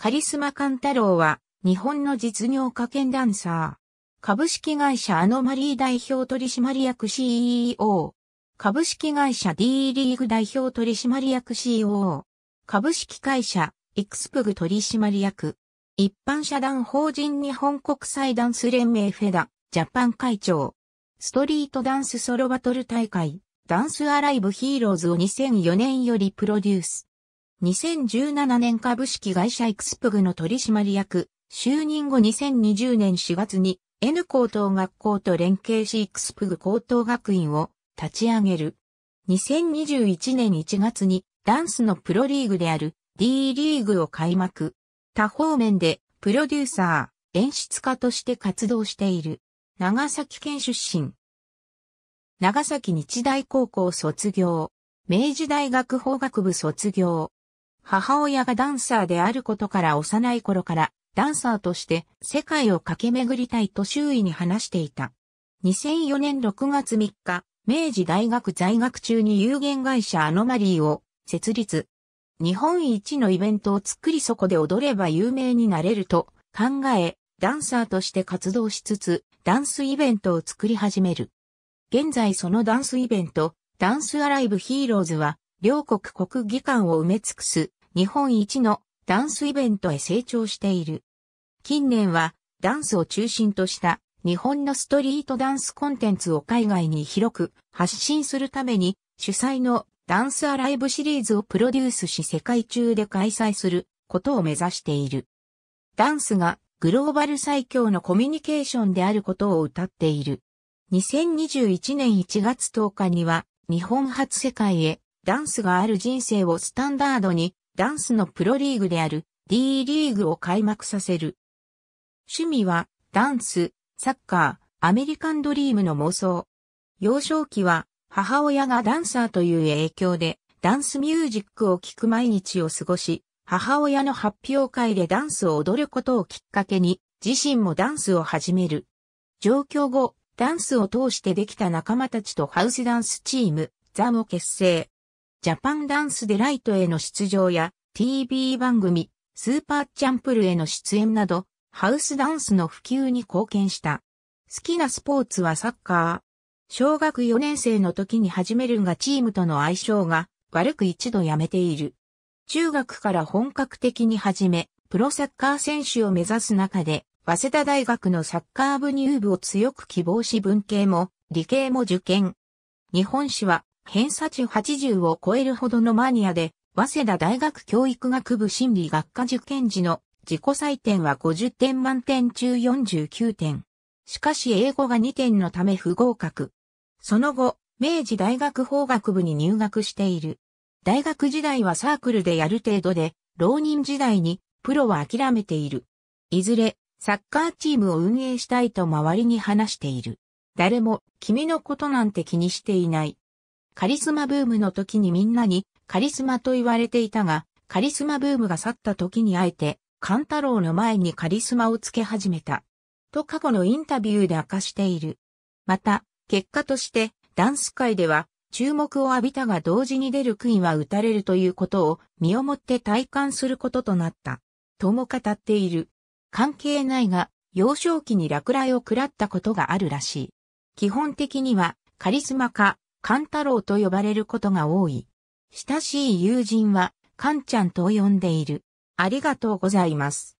カリスマカンタロウは、日本の実業家兼ダンサー。株式会社アノマリー代表取締役 CEO。株式会社 D リーグ代表取締役 COO。株式会社イクスプグ取締役。一般社団法人日本国際ダンス連盟フェダ、ジャパン会長。ストリートダンスソロバトル大会、ダンスアライブヒーローズを2004年よりプロデュース。2017年株式会社エクスプグの取締役、就任後2020年4月に N 高等学校と連携しエクスプグ高等学院を立ち上げる。2021年1月にダンスのプロリーグである D リーグを開幕。多方面でプロデューサー、演出家として活動している。長崎県出身。長崎日大高校卒業。明治大学法学部卒業。母親がダンサーであることから幼い頃からダンサーとして世界を駆け巡りたいと周囲に話していた。2004年6月3日、明治大学在学中に有限会社アノマリーを設立。日本一のイベントを作りそこで踊れば有名になれると考え、ダンサーとして活動しつつ、ダンスイベントを作り始める。現在そのダンスイベント、ダンスアライブヒーローズは、両国国技館を埋め尽くす日本一のダンスイベントへ成長している。近年はダンスを中心とした日本のストリートダンスコンテンツを海外に広く発信するために主催のダンスアライブシリーズをプロデュースし世界中で開催することを目指している。ダンスがグローバル最強のコミュニケーションであることを歌っている。2021年1月10日には日本初世界へダンスがある人生をスタンダードにダンスのプロリーグである D リーグを開幕させる。趣味は、ダンス、サッカー、アメリカンドリームの妄想。幼少期は、母親がダンサーという影響で、ダンスミュージックを聴く毎日を過ごし、母親の発表会でダンスを踊ることをきっかけに、自身もダンスを始める。上京後、ダンスを通してできた仲間たちとハウスダンスチーム、ザも結成。ジャパンダンスデライトへの出場や TV 番組、スーパーチャンプルへの出演など、ハウスダンスの普及に貢献した。好きなスポーツはサッカー。小学4年生の時に始めるがチームとの相性が悪く一度やめている。中学から本格的に始め、プロサッカー選手を目指す中で、早稲田大学のサッカー部入部を強く希望し文系も理系も受験。日本史は偏差値80を超えるほどのマニアで、早稲田大学教育学部心理学科受験時の自己採点は50点満点中49点。しかし英語が2点のため不合格。その後、明治大学法学部に入学している。大学時代はサークルでやる程度で、浪人時代にプロは諦めている。いずれ、サッカーチームを運営したいと周りに話している。誰も、君のことなんて気にしていない。カリスマブームの時にみんなにカリスマと言われていたが、カリスマブームが去った時にあえて、カンタロウの前にカリスマをつけ始めた。と過去のインタビューで明かしている。また、結果として、ダンス界では、注目を浴びたが同時に出る杭は打たれるということを身をもって体感することとなった。とも語っている。関係ないが、幼少期に落雷を食らったことがあるらしい。基本的には、カリスマか、勘太郎と呼ばれることが多い。親しい友人は、かんちゃんと呼んでいる。ありがとうございます。